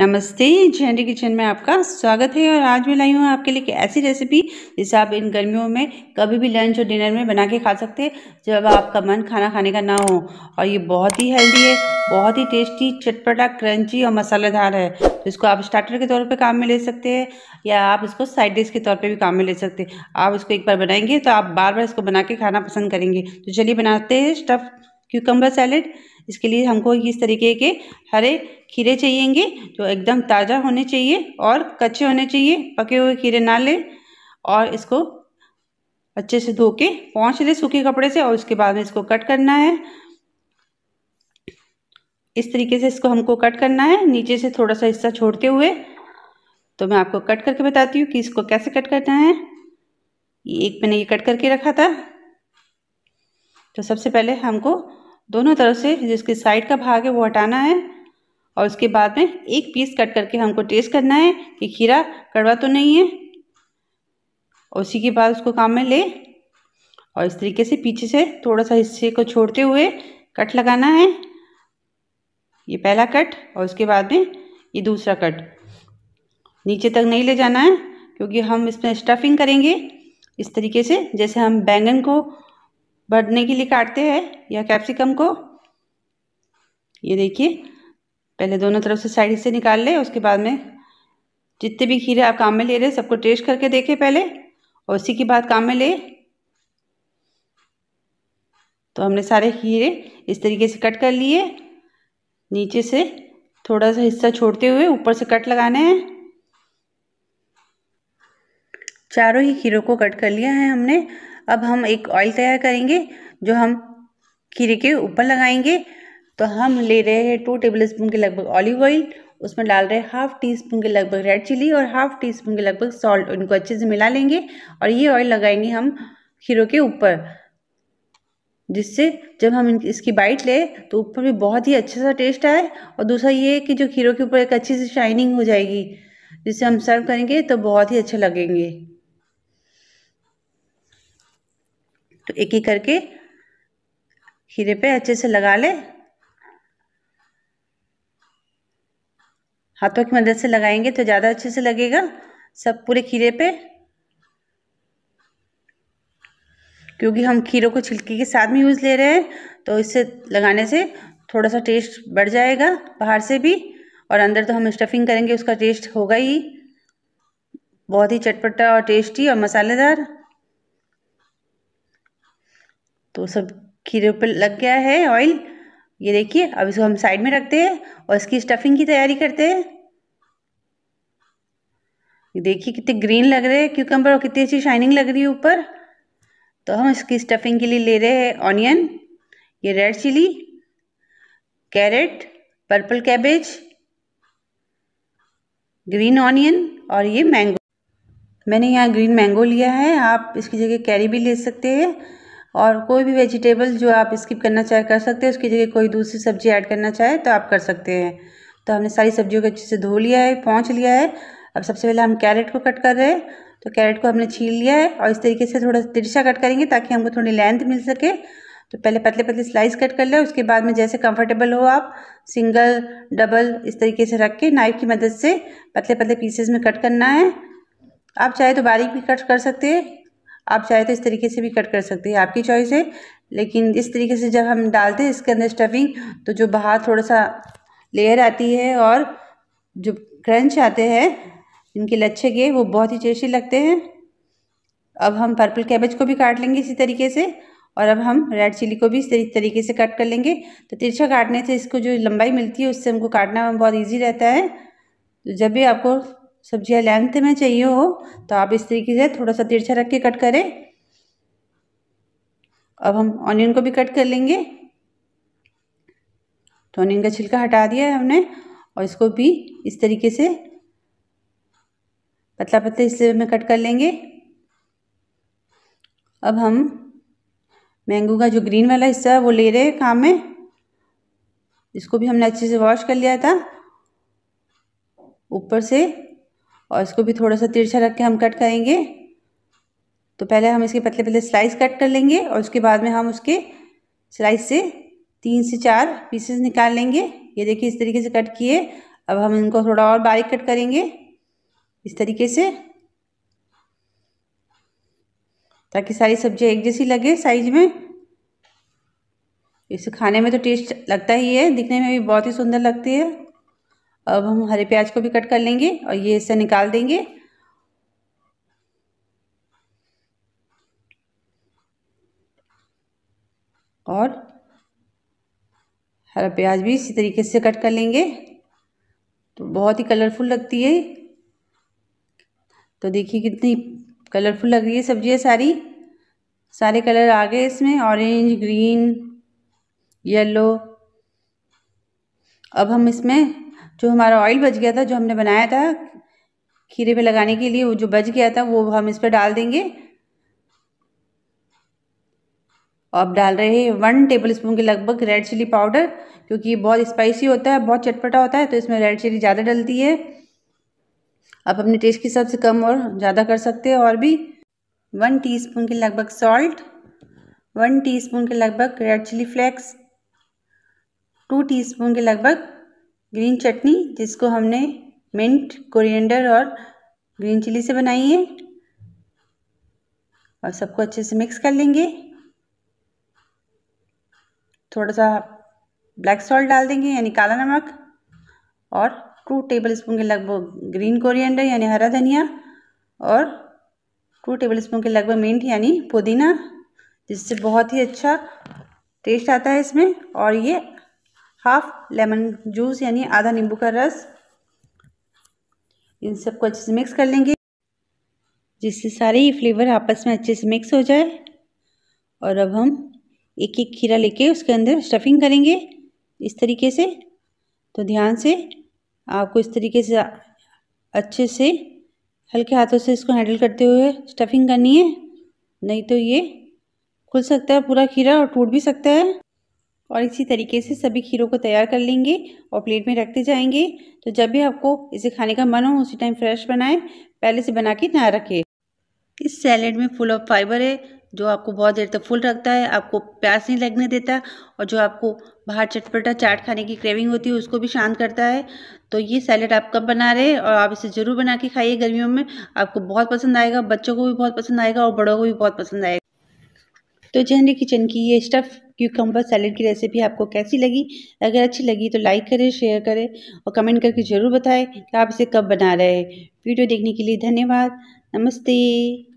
नमस्ते झंडी किचन में आपका स्वागत है और आज मैं लाई हूँ आपके लिए ऐसी रेसिपी जिसे आप इन गर्मियों में कभी भी लंच और डिनर में बना के खा सकते हैं जब आपका मन खाना खाने का ना हो और ये बहुत ही हेल्दी है बहुत ही टेस्टी चटपटा क्रंची और मसालेदार है तो इसको आप स्टार्टर के तौर पे काम में ले सकते हैं या आप इसको साइड डिश के तौर पर भी काम में ले सकते हैं आप इसको एक बार बनाएंगे तो आप बार बार इसको बना के खाना पसंद करेंगे तो चलिए बनाते हैं स्टफ़ क्यूकम्बर सैलेड इसके लिए हमको इस तरीके के हरे खीरे चाहिएंगे जो एकदम ताज़ा होने चाहिए और कच्चे होने चाहिए पके हुए खीरे ना लें और इसको अच्छे से धो के पहुँच लें सूखे कपड़े से और उसके बाद में इसको कट करना है इस तरीके से इसको हमको कट करना है नीचे से थोड़ा सा हिस्सा छोड़ते हुए तो मैं आपको कट करके बताती हूँ कि इसको कैसे कट करना है एक मैंने ये कट करके रखा था तो सबसे पहले हमको दोनों तरफ से जिसके साइड का भाग है वो हटाना है और उसके बाद में एक पीस कट करके हमको टेस्ट करना है कि खीरा कड़वा तो नहीं है उसी के बाद उसको काम में ले और इस तरीके से पीछे से थोड़ा सा हिस्से को छोड़ते हुए कट लगाना है ये पहला कट और उसके बाद में ये दूसरा कट नीचे तक नहीं ले जाना है क्योंकि हम इसमें स्टफिंग करेंगे इस तरीके से जैसे हम बैंगन को भरने के लिए काटते हैं या कैप्सिकम को ये देखिए पहले दोनों तरफ से साइड से निकाल ले उसके बाद में जितने भी खीरे आप काम में ले रहे हैं सबको टेस्ट करके देखें पहले और उसी के बाद काम में ले तो हमने सारे खीरे इस तरीके से कट कर लिए नीचे से थोड़ा सा हिस्सा छोड़ते हुए ऊपर से कट लगाने हैं चारों ही खीरों को कट कर लिया है हमने अब हम एक ऑयल तैयार करेंगे जो हम खीरे के ऊपर लगाएंगे तो हम ले रहे हैं टू टेबल स्पून के लगभग ऑलिव ऑयल उसमें डाल रहे हैं हाफ टी स्पून के लगभग रेड चिली और हाफ टी स्पून के लगभग सॉल्ट इनको अच्छे से मिला लेंगे और ये ऑयल लगाएंगे हम खीरों के ऊपर जिससे जब हम इसकी बाइट ले तो ऊपर भी बहुत ही अच्छा सा टेस्ट आए और दूसरा ये कि जो खीरों के ऊपर एक अच्छी सी शाइनिंग हो जाएगी जिससे हम सर्व करेंगे तो बहुत ही अच्छा लगेंगे तो एक ही करके हीरे पे अच्छे से लगा ले हाथों की मदद से लगाएंगे तो ज़्यादा अच्छे से लगेगा सब पूरे खीरे पे क्योंकि हम खीरों को छिलके के साथ में यूज़ ले रहे हैं तो इससे लगाने से थोड़ा सा टेस्ट बढ़ जाएगा बाहर से भी और अंदर तो हम स्टफिंग करेंगे उसका टेस्ट होगा ही बहुत ही चटपटा और टेस्टी और मसालेदार तो सब खीरे पर लग गया है ऑयल ये देखिए अब इसको हम साइड में रखते हैं और इसकी स्टफिंग की तैयारी करते हैं देखिए कितने ग्रीन लग रहे हैं क्यूकम्बर और कितनी अच्छी शाइनिंग लग रही है ऊपर तो हम इसकी स्टफिंग के लिए ले रहे हैं ऑनियन ये red chilli carrot purple cabbage green onion और ये मैंगो मैंने यहाँ ग्रीन मैंगो लिया है आप इसकी जगह कैरी भी ले सकते हैं और कोई भी वेजिटेबल जो आप स्किप करना चाहे कर सकते हैं उसकी जगह कोई दूसरी सब्ज़ी ऐड करना चाहे तो आप कर सकते हैं तो हमने सारी सब्जियों को अच्छे से धो लिया है पहुँच लिया है अब सबसे पहले हम कैरेट को कट कर रहे हैं तो कैरेट को हमने छील लिया है और इस तरीके से थोड़ा तिरछा कट करेंगे ताकि हमको थोड़ी लेंथ मिल सके तो पहले पतले पतले स्लाइस कट कर लें उसके बाद में जैसे कंफर्टेबल हो आप सिंगल डबल इस तरीके से रख के नाइफ़ की मदद से पतले पतले पीसेस में कट करना है आप चाहे तो बारीक भी कट कर सकते हैं आप चाहे तो इस तरीके से भी कट कर सकते हैं आपकी चॉइस है लेकिन इस तरीके से जब हम डालते हैं इसके अंदर स्टफिंग तो जो बाहर थोड़ा सा लेयर आती है और जो क्रंच आते हैं इनके लच्छे के वो बहुत ही टेस्टी लगते हैं अब हम पर्पल कैबेज को भी काट लेंगे इसी तरीके से और अब हम रेड चिली को भी इस तरीके से कट कर लेंगे तो तिरछा काटने से इसको जो लंबाई मिलती है उससे हमको काटना बहुत ईजी रहता है तो जब भी आपको सब्जियाँ लेंथ में चाहिए हो तो आप इस तरीके से थोड़ा सा तिरछा रख के कट करें अब हम ऑनियन को भी कट कर लेंगे तो ऑनियन का छिलका हटा दिया है हमने और इसको भी इस तरीके से पतला पतला इस में कट कर लेंगे अब हम मैंगो का जो ग्रीन वाला हिस्सा है वो ले रहे हैं काम में इसको भी हमने अच्छे से वॉश कर लिया था ऊपर से और इसको भी थोड़ा सा तिरछा रख के हम कट करेंगे तो पहले हम इसके पतले पतले स्लाइस कट कर लेंगे और उसके बाद में हम उसके स्लाइस से तीन से चार पीसेस निकाल लेंगे ये देखिए इस तरीके से कट किए अब हम इनको थोड़ा और बारीक कट करेंगे इस तरीके से ताकि सारी सब्जियाँ एक जैसी लगे साइज में इसे खाने में तो टेस्ट लगता ही है दिखने में भी बहुत ही सुंदर लगती है अब हम हरे प्याज को भी कट कर लेंगे और ये इसे निकाल देंगे और हरा प्याज भी इसी तरीके से कट कर लेंगे तो बहुत ही कलरफुल लगती है तो देखिए कितनी कलरफुल लग रही है सब्जियाँ सारी सारे कलर आ गए इसमें ऑरेंज ग्रीन येलो अब हम इसमें जो हमारा ऑयल बच गया था जो हमने बनाया था खीरे पे लगाने के लिए वो जो बच गया था वो हम इस पर डाल देंगे अब डाल रहे हैं वन टेबल स्पून के लगभग रेड चिली पाउडर क्योंकि ये बहुत स्पाइसी होता है बहुत चटपटा होता है तो इसमें रेड चिली ज़्यादा डलती है आप अपने टेस्ट के हिसाब से कम और ज़्यादा कर सकते हैं और भी वन टीस्पून के लगभग सॉल्ट वन टीस्पून के लगभग red chilli flakes two teaspoon के लगभग ग्रीन चटनी जिसको हमने मिंट कोरिएंडर और ग्रीन चिली से बनाई है और सबको अच्छे से मिक्स कर लेंगे थोड़ा सा ब्लैक सॉल्ट डाल देंगे यानी काला नमक और टू टेबल स्पून के लगभग ग्रीन कोरिएंडर यानी हरा धनिया और टू टेबल स्पून के लगभग मिंट यानी पुदीना जिससे बहुत ही अच्छा टेस्ट आता है इसमें और ये हाफ लेमन जूस यानी आधा नींबू का रस इन सबको अच्छे से मिक्स कर लेंगे जिससे सारे ही फ्लेवर आपस में अच्छे से मिक्स हो जाए और अब हम एक एक खीरा लेके उसके अंदर स्टफिंग करेंगे इस तरीके से तो ध्यान से आपको इस तरीके से अच्छे से हल्के हाथों से इसको हैंडल करते हुए स्टफिंग करनी है नहीं तो ये खुल सकता है पूरा खीरा और टूट भी सकता है और इसी तरीके से सभी खीरों को तैयार कर लेंगे और प्लेट में रखते जाएंगे तो जब भी आपको इसे खाने का मन हो उसी टाइम फ्रेश बनाएं पहले से बना के ना रखें इस सैलेड में फुल ऑफ फाइबर है जो आपको बहुत देर तक फुल रखता है आपको प्यास नहीं लगने देता और जो आपको बाहर चटपटा चाट खाने की क्रेविंग होती है उसको भी शांत करता है तो ये सैलड आप कब बना रहे हैं और आप इसे ज़रूर बना के खाइए गर्मियों में आपको बहुत पसंद आएगा बच्चों को भी बहुत पसंद आएगा और बड़ों को भी बहुत पसंद आएगा तो जनरी किचन की ये स्टफ़ क्यूकम्बर सैलेड की रेसिपी आपको कैसी लगी अगर अच्छी लगी तो लाइक करें शेयर करें और कमेंट करके ज़रूर बताएं कि आप इसे कब बना रहे हैं वीडियो देखने के लिए धन्यवाद नमस्ते